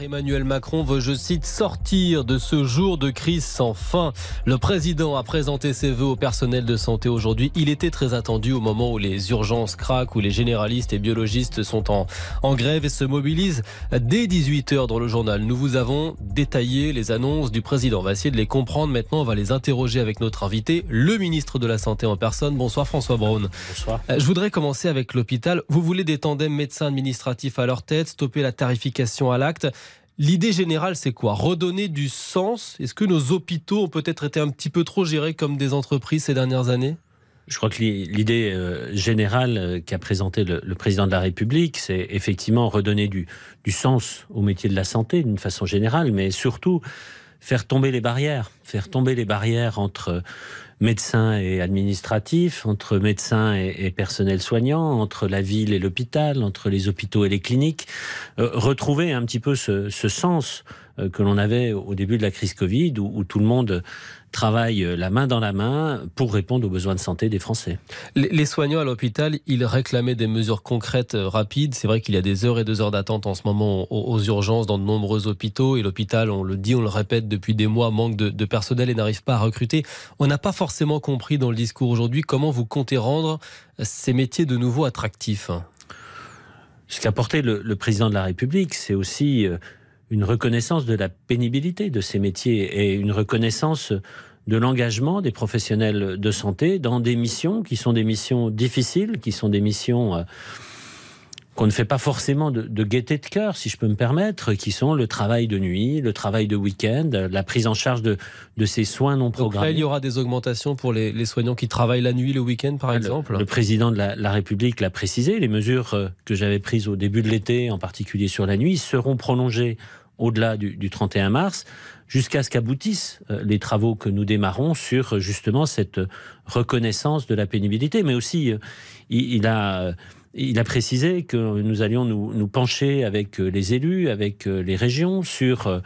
Emmanuel Macron veut, je cite, sortir de ce jour de crise sans fin. Le président a présenté ses voeux au personnel de santé aujourd'hui. Il était très attendu au moment où les urgences craquent, où les généralistes et biologistes sont en, en grève et se mobilisent. Dès 18h dans le journal, nous vous avons détaillé les annonces du président. On va essayer de les comprendre. Maintenant, on va les interroger avec notre invité, le ministre de la Santé en personne. Bonsoir François Braun. Bonsoir. Euh, je voudrais commencer avec l'hôpital. Vous voulez des tandems médecins administratifs à leur tête, stopper la tarification à l'acte. L'idée générale, c'est quoi Redonner du sens Est-ce que nos hôpitaux ont peut-être été un petit peu trop gérés comme des entreprises ces dernières années je crois que l'idée euh, générale euh, qu'a présentée le, président de la République, c'est effectivement redonner du, du, sens au métier de la santé d'une façon générale, mais surtout faire tomber les barrières, faire tomber les barrières entre médecins et administratifs, entre médecins et, personnels personnel soignant, entre la ville et l'hôpital, entre les hôpitaux et les cliniques. Euh, retrouver un petit peu ce, sens euh, que l'on avait au début de la crise Covid, où, tout le monde travaille euh, la main dans la main pour répondre aux besoins de santé des Français. Les, soignants à l'hôpital, ils réclamaient des mesures concrètes, rapides. C'est vrai qu'il y a des heures et deux heures d'attente en ce moment aux, urgences dans de nombreux hôpitaux. Et l'hôpital, on le dit, on le répète depuis des mois, manque de, de personnel et n'arrive pas à recruter. On n'a pas forcément forcément compris dans le discours aujourd'hui. Comment vous comptez rendre ces métiers de nouveau attractifs Ce qu'a porté le, président de la République, c'est aussi euh, une reconnaissance de la pénibilité de ces métiers et une reconnaissance de l'engagement des professionnels de santé dans des missions qui sont des missions difficiles, qui sont des missions... Euh, qu'on ne fait pas forcément de, de gaieté de cœur, si je peux me permettre, qui sont le travail de nuit, le travail de week-end, la prise en charge de, de ces soins non programmés. il y aura des augmentations pour les, soignants qui travaillent la nuit, le week-end, par ah, exemple Le président de la, République l'a précisé, les mesures euh, que j'avais prises au début de l'été, en particulier sur la nuit, seront prolongées au-delà du, 31 mars, jusqu'à ce qu'aboutissent euh, les travaux que nous démarrons sur euh, justement cette reconnaissance de la pénibilité. Mais aussi, il a il a précisé que nous allions nous, pencher avec euh, les élus, avec euh, les régions, sur euh,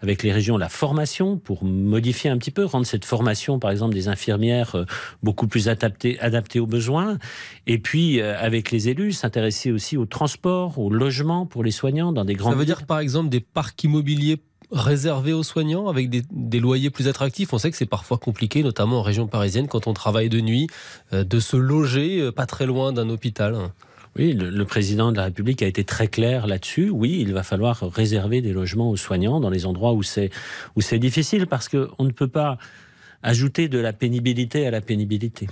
avec les régions la formation pour modifier un petit peu, rendre cette formation, par exemple, des infirmières beaucoup plus adaptée, aux besoins. Et puis, avec les élus, s'intéresser aussi au transport, au logement pour les soignants dans des grandes. Ça veut dire, par exemple, des parcs immobiliers réservés aux soignants avec des loyers plus attractifs. On sait que c'est parfois compliqué, notamment en région parisienne, quand on travaille de nuit, de se loger pas très loin d'un hôpital. Oui, le, président de la République a été très clair là-dessus. Oui, il va falloir réserver des logements aux soignants dans les endroits où c'est où c'est difficile parce qu'on ne peut pas ajouter de la pénibilité à la pénibilité.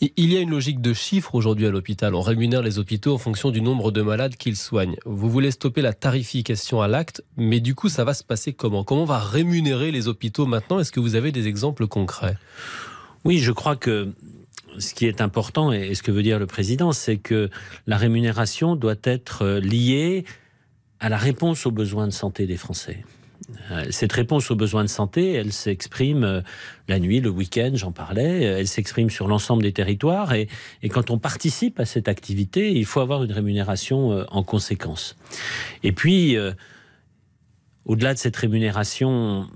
Il y a une logique de chiffres aujourd'hui à l'hôpital. On rémunère les hôpitaux en fonction du nombre de malades qu'ils soignent. Vous voulez stopper la tarification à l'acte, mais du coup, ça va se passer comment Comment on va rémunérer les hôpitaux maintenant Est-ce que vous avez des exemples concrets Oui, je crois que ce qui est important, et ce que veut dire le président, c'est que la rémunération doit être euh, liée à la réponse aux besoins de santé des Français. Euh, cette réponse aux besoins de santé, elle s'exprime euh, la nuit, le week-end, j'en parlais, elle s'exprime sur l'ensemble des territoires et, quand on participe à cette activité, il faut avoir une rémunération en conséquence. Et puis, au-delà de cette rémunération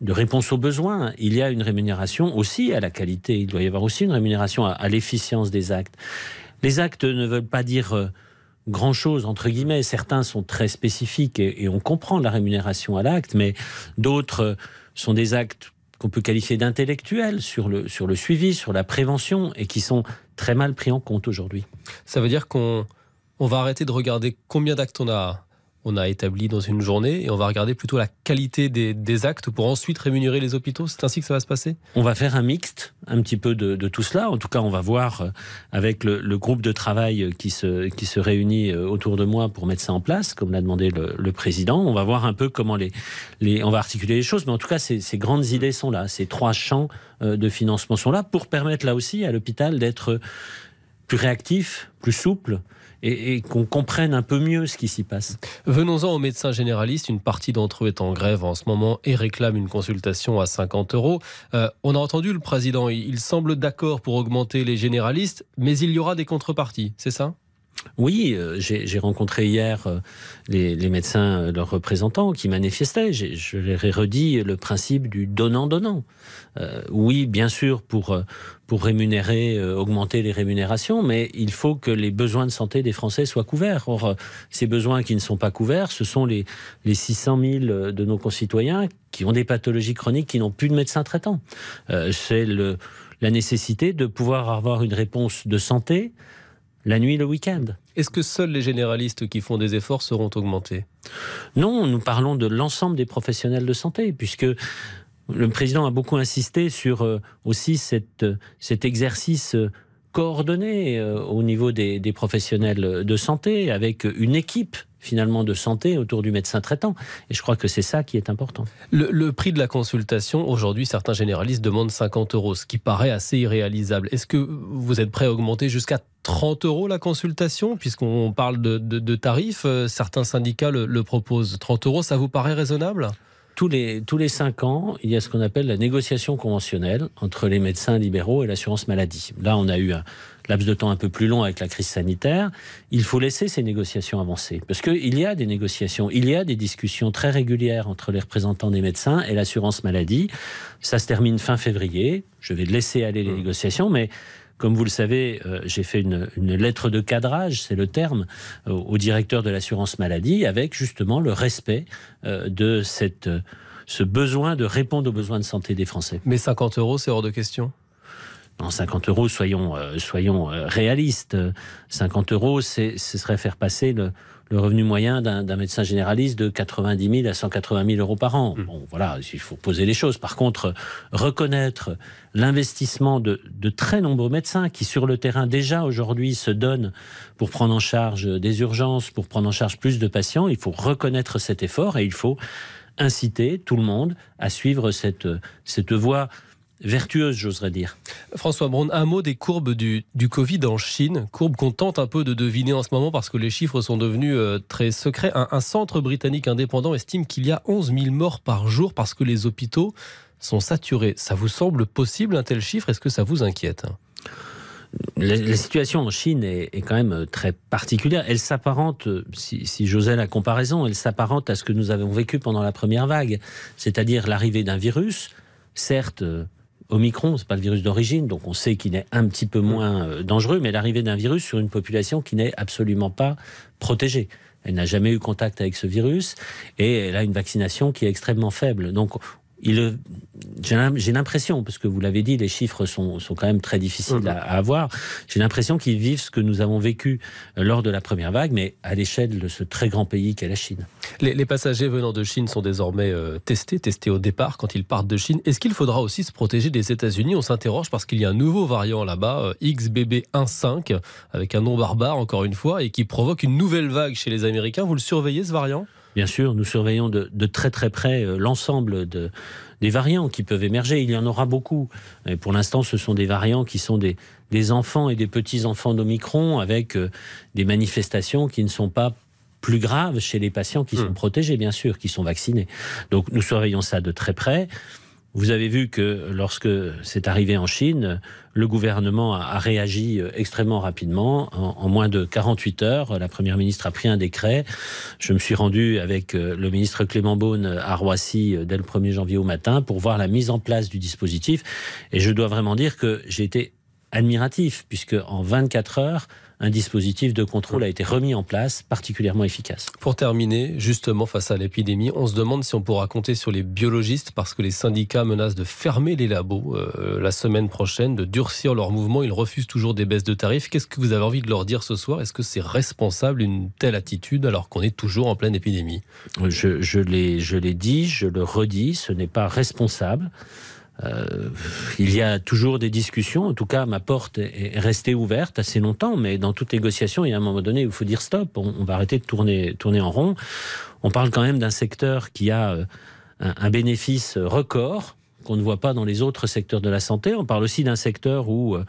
de réponse aux besoins, il y a une rémunération aussi à la qualité. Il doit y avoir aussi une rémunération à, l'efficience des actes. Les actes ne veulent pas dire euh, grand-chose, entre guillemets. Certains sont très spécifiques et, on comprend la rémunération à l'acte, mais d'autres euh, sont des actes qu'on peut qualifier d'intellectuels sur le, suivi, sur la prévention, et qui sont très mal pris en compte aujourd'hui. Ça veut dire qu'on va arrêter de regarder combien d'actes on a on a établi dans une journée et on va regarder plutôt la qualité des, actes pour ensuite rémunérer les hôpitaux. C'est ainsi que ça va se passer On va faire un mixte un petit peu de, tout cela. En tout cas, on va voir euh, avec le, groupe de travail qui se, qui se réunit euh, autour de moi pour mettre ça en place, comme l'a demandé le, président. On va voir un peu comment les, les, on va articuler les choses. Mais en tout cas, ces grandes idées sont là. Ces trois champs euh, de financement sont là pour permettre là aussi à l'hôpital d'être plus réactif, plus souple, et, qu'on comprenne un peu mieux ce qui s'y passe. Venons-en aux médecins généralistes. Une partie d'entre eux est en grève en ce moment et réclame une consultation à 50 euros. Euh, on a entendu le président, il semble d'accord pour augmenter les généralistes, mais il y aura des contreparties, c'est ça oui, euh, j'ai rencontré hier euh, les, médecins, euh, leurs représentants qui manifestaient. Je leur ai redit le principe du donnant-donnant. oui, bien sûr, pour, rémunérer, augmenter les rémunérations, mais il faut que les besoins de santé des Français soient couverts. Or, ces besoins qui ne sont pas couverts, ce sont les, les 600 000 de nos concitoyens qui ont des pathologies chroniques, qui n'ont plus de médecin traitant. C'est la nécessité de pouvoir avoir une réponse de santé la nuit, le week-end. Est-ce que seuls les généralistes qui font des efforts seront augmentés Non, nous parlons de l'ensemble des professionnels de santé, puisque le président a beaucoup insisté sur euh, aussi euh, cet exercice euh, coordonné au niveau des professionnels de santé, avec une équipe finalement de santé autour du médecin traitant. Et je crois que c'est ça qui est important. Le, prix de la consultation, aujourd'hui, certains généralistes demandent 50 euros, ce qui paraît assez irréalisable. Est-ce que vous êtes prêt à augmenter jusqu'à 30 euros la consultation, puisqu'on parle de, tarifs, euh, certains syndicats le, proposent. 30 euros, ça vous paraît raisonnable tous les, tous les cinq ans, il y a ce qu'on appelle la négociation conventionnelle entre les médecins libéraux et l'assurance maladie. Là, on a eu un, laps de temps un peu plus long avec la crise sanitaire, il faut laisser ces négociations avancer. Parce qu'il y a des négociations, il y a des discussions très régulières entre les représentants des médecins et l'assurance maladie. Ça se termine fin février. Je vais laisser aller les mmh. négociations, mais comme vous le savez, euh, j'ai fait une, lettre de cadrage, c'est le terme, euh, au directeur de l'assurance maladie, avec justement le respect euh, de cette, ce besoin de répondre aux besoins de santé des Français. Mais 50 euros, c'est hors de question en 50 euros, soyons, euh, soyons euh, réalistes. 50 euros, ce serait faire passer le, revenu moyen d'un médecin généraliste de 90 000 à 180 000 euros par an. Mmh. Bon, voilà, il faut poser les choses. Par contre, reconnaître l'investissement de, très nombreux médecins qui, sur le terrain, déjà aujourd'hui, se donnent pour prendre en charge des urgences, pour prendre en charge plus de patients, il faut reconnaître cet effort et il faut inciter tout le monde à suivre cette, cette voie vertueuse, j'oserais dire. François Braun, un mot des courbes du, Covid en Chine, courbe qu'on tente un peu de deviner en ce moment parce que les chiffres sont devenus euh, très secrets. Un, centre britannique indépendant estime qu'il y a 11 000 morts par jour parce que les hôpitaux sont saturés. Ça vous semble possible un tel chiffre Est-ce que ça vous inquiète la, situation en Chine est, quand même euh, très particulière. Elle s'apparente, euh, si, si j'osais la comparaison, elle s'apparente à ce que nous avons vécu pendant la première vague, c'est-à-dire l'arrivée d'un virus, certes Omicron, c'est pas le virus d'origine, donc on sait qu'il est un petit peu mm. moins euh, dangereux, mais l'arrivée d'un virus sur une population qui n'est absolument pas protégée. Elle n'a jamais eu contact avec ce virus et elle a une vaccination qui est extrêmement faible. Donc j'ai l'impression, parce que vous l'avez dit, les chiffres sont, quand même très difficiles mm-hmm. à, avoir, j'ai l'impression qu'ils vivent ce que nous avons vécu euh, lors de la première vague, mais à l'échelle de ce très grand pays qu'est la Chine. Les, les, passagers venant de Chine sont désormais euh, testés, testés au départ quand ils partent de Chine. Est-ce qu'il faudra aussi se protéger des États-Unis On s'interroge parce qu'il y a un nouveau variant là-bas, euh, XBB15, avec un nom barbare encore une fois, et qui provoque une nouvelle vague chez les Américains. Vous le surveillez ce variant Bien sûr, nous surveillons de, très très près euh, l'ensemble de, des variants qui peuvent émerger. Il y en aura beaucoup. Et pour l'instant, ce sont des variants qui sont des, des enfants et des petits-enfants d'Omicron avec euh, des manifestations qui ne sont pas plus graves chez les patients qui hmm. sont protégés, bien sûr, qui sont vaccinés. Donc nous surveillons ça de très près. Vous avez vu que lorsque c'est arrivé en Chine, le gouvernement a, réagi euh, extrêmement rapidement. En, moins de 48 heures, la Première ministre a pris un décret. Je me suis rendu avec euh, le ministre Clément Beaune euh, à Roissy dès le 1er janvier au matin pour voir la mise en place du dispositif. Et je dois vraiment dire que j'ai été admiratif, puisque en 24 heures, un dispositif de contrôle a été remis en place, particulièrement efficace. Pour terminer, justement, face à l'épidémie, on se demande si on pourra compter sur les biologistes parce que les syndicats menacent de fermer les labos euh, la semaine prochaine, de durcir leur mouvement. Ils refusent toujours des baisses de tarifs. Qu'est-ce que vous avez envie de leur dire ce soir Est-ce que c'est responsable une telle attitude alors qu'on est toujours en pleine épidémie Je, je l'ai dit, je le redis, ce n'est pas responsable. Euh, il y a toujours des discussions. En tout cas, ma porte est restée ouverte assez longtemps, mais dans toute négociation, il y a un moment donné où il faut dire stop. On, va arrêter de tourner, tourner en rond. On parle quand même d'un secteur qui a euh, un, bénéfice record qu'on ne voit pas dans les autres secteurs de la santé. On parle aussi d'un secteur où euh,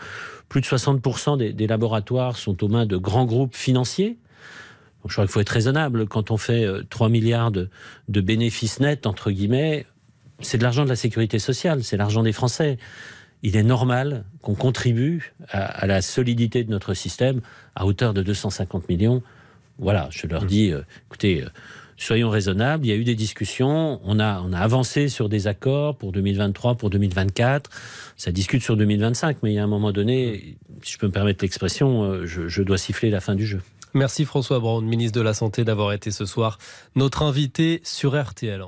plus de 60% des, laboratoires sont aux mains de grands groupes financiers je crois qu'il faut être raisonnable. Quand on fait 3 milliards de, de bénéfices nets, entre guillemets, c'est de l'argent de la sécurité sociale, c'est l'argent des Français. Il est normal qu'on contribue à, la solidité de notre système à hauteur de 250 millions. Voilà, je leur mmh. dis, euh, écoutez, euh, soyons raisonnables, il y a eu des discussions, on a, on a avancé sur des accords pour 2023, pour 2024, ça discute sur 2025, mais il y a un moment donné, si je peux me permettre l'expression, euh, je, je dois siffler la fin du jeu. Merci François Braun, ministre de la Santé, d'avoir été ce soir notre invité sur RTL.